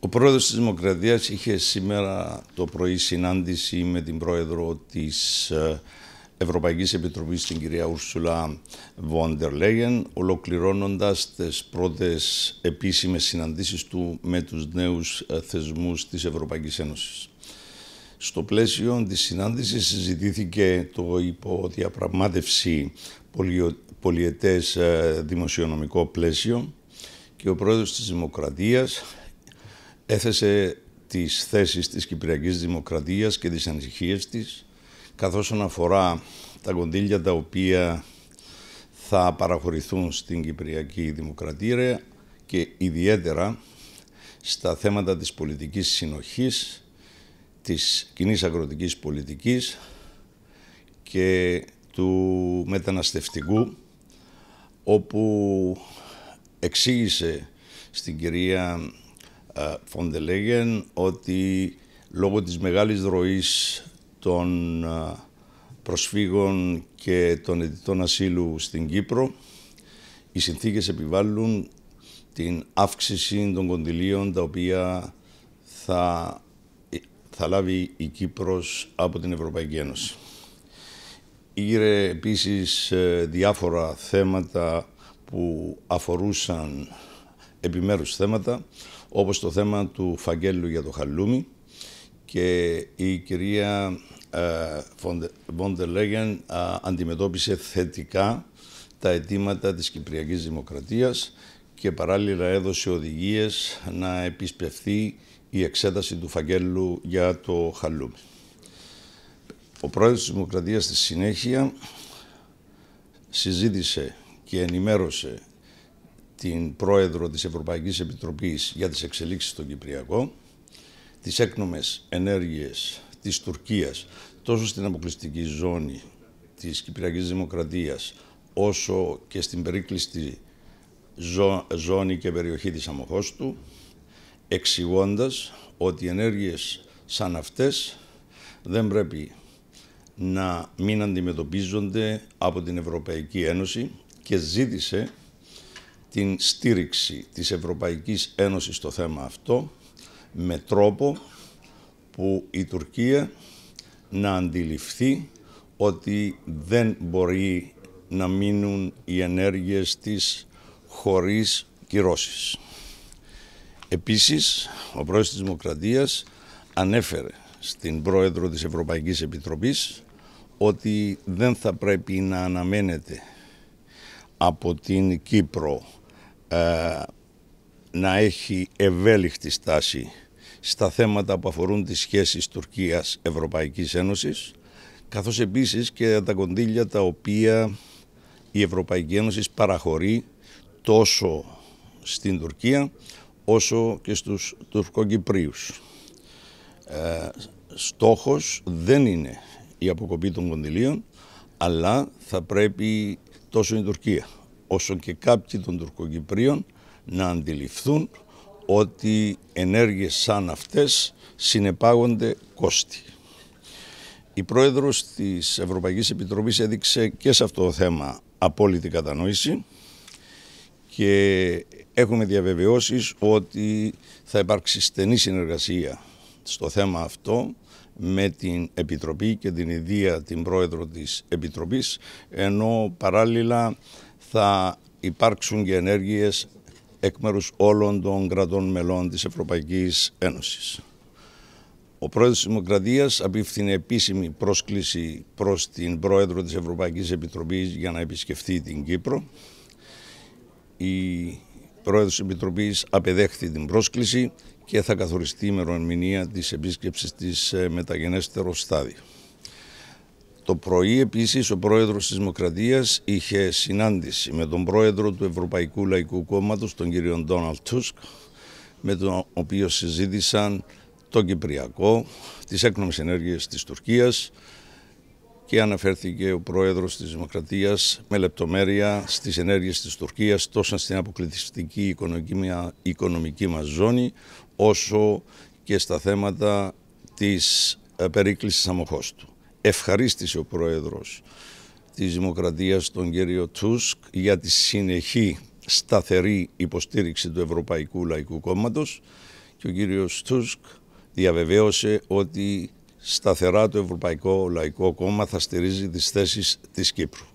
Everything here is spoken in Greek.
Ο πρόεδρος της Δημοκρατίας είχε σήμερα το πρωί συνάντηση με την πρόεδρο της ε, Ευρωπαϊκής Επιτροπής, την κυρία Ούρσουλα Βόντερ Λέγεν, ολοκληρώνοντας τις πρώτες επίσημες συναντήσεις του με τους νέους ε, θεσμούς της Ευρωπαϊκής Ένωσης. Στο πλαίσιο της συνάντησης συζητήθηκε το υποδιαπραγμάτευση πολιετές ε, δημοσιονομικό πλαίσιο, και ο πρόεδρος της Δημοκρατίας έθεσε τις θέσεις της Κυπριακής Δημοκρατίας και τις ανησυχίες της καθώς αφορά τα κονδύλια τα οποία θα παραχωρηθούν στην Κυπριακή Δημοκρατία και ιδιαίτερα στα θέματα της πολιτικής συνοχής, της κοινής αγροτικής πολιτικής και του μεταναστευτικού, όπου εξήγησε στην κυρία ε, Φοντελέγεν ότι λόγω της μεγάλης δροής των ε, προσφύγων και των ετητών ασύλου στην Κύπρο οι συνθήκες επιβάλλουν την αύξηση των κοντιλίων τα οποία θα, θα λάβει η Κύπρος από την Ευρωπαϊκή Ένωση. Ήρε επίσης ε, διάφορα θέματα που αφορούσαν επιμέρους θέματα, όπως το θέμα του φαγγέλου για το χαλούμι και η κυρία Βόντε Λέγεν αντιμετώπισε θετικά τα αιτήματα της Κυπριακής Δημοκρατίας και παράλληλα έδωσε οδηγίες να επισπευθεί η εξέταση του φαγγέλου για το χαλούμι. Ο πρόεδρος της Δημοκρατίας στη συνέχεια συζήτησε και ενημέρωσε την πρόεδρο της Ευρωπαϊκής Επιτροπής για τις εξελίξεις στον Κυπριακό, τις έκνομες ενέργειες της Τουρκίας τόσο στην αποκλειστική ζώνη της Κυπριακής Δημοκρατίας όσο και στην περίκλειστη ζώνη και περιοχή της Αμοχώστου εξηγώντας ότι ενέργειες σαν αυτές δεν πρέπει να μην αντιμετωπίζονται από την Ευρωπαϊκή Ένωση και ζήτησε την στήριξη της Ευρωπαϊκής Ένωσης στο θέμα αυτό με τρόπο που η Τουρκία να αντιληφθεί ότι δεν μπορεί να μείνουν οι ενέργειες της χωρίς κυρώσεις. Επίσης, ο πρόεδρος της Δημοκρατίας ανέφερε στην πρόεδρο της Ευρωπαϊκής Επιτροπής ότι δεν θα πρέπει να αναμένεται από την Κύπρο ε, να έχει ευέλικτη στάση στα θέματα που αφορούν τις σχέσεις Τουρκίας-Ευρωπαϊκής Ένωσης, καθώς επίσης και τα κονδύλια τα οποία η Ευρωπαϊκή Ένωση παραχωρεί τόσο στην Τουρκία όσο και στους Τουρκοκυπρίους. Ε, στόχος δεν είναι η αποκοπή των κονδυλίων, αλλά θα πρέπει τόσο η Τουρκία, όσο και κάποιοι των Τουρκοκυπρίων να αντιληφθούν ότι ενέργειες σαν αυτές συνεπάγονται κόστη. Η πρόεδρος της Ευρωπαϊκής Επιτροπής έδειξε και σε αυτό το θέμα απόλυτη κατανόηση και έχουμε διαβεβαιώσεις ότι θα υπάρξει στενή συνεργασία στο θέμα αυτό με την Επιτροπή και την Ιδία την Πρόεδρο της Επιτροπής ενώ παράλληλα θα υπάρξουν και ενέργειες εκ μέρους όλων των κρατών μελών της Ευρωπαϊκής Ένωσης. Ο πρόεδρος της Δημοκρατίας απίφθινε επίσημη πρόσκληση προς την πρόεδρο της Ευρωπαϊκής Επιτροπής για να επισκεφθεί την Κύπρο. Η πρόεδρος της Επιτροπής απεδέχθη την πρόσκληση και θα καθοριστεί η ημερομηνία της επίσκεψης της ε, μεταγενέστερο στάδιο. Το πρωί επίσης ο πρόεδρος της Δημοκρατίας είχε συνάντηση με τον πρόεδρο του Ευρωπαϊκού Λαϊκού Κόμματος, τον κύριο Ντόναλτ Τούσκ, με τον οποίο συζήτησαν το Κυπριακό, τις έκνομες ενέργειες της Τουρκίας, και αναφέρθηκε ο Πρόεδρος της Δημοκρατίας με λεπτομέρεια στις ενέργειες της Τουρκίας τόσο στην αποκλειστική οικονομική, μα μας ζώνη όσο και στα θέματα της ε, περίκλησης αμοχώστου. Ευχαρίστησε ο Πρόεδρος της Δημοκρατίας τον κύριο Τούσκ για τη συνεχή σταθερή υποστήριξη του Ευρωπαϊκού Λαϊκού Κόμματος και ο κύριος Τούσκ διαβεβαίωσε ότι σταθερά το Ευρωπαϊκό Λαϊκό Κόμμα θα στηρίζει τις θέσεις της Κύπρου.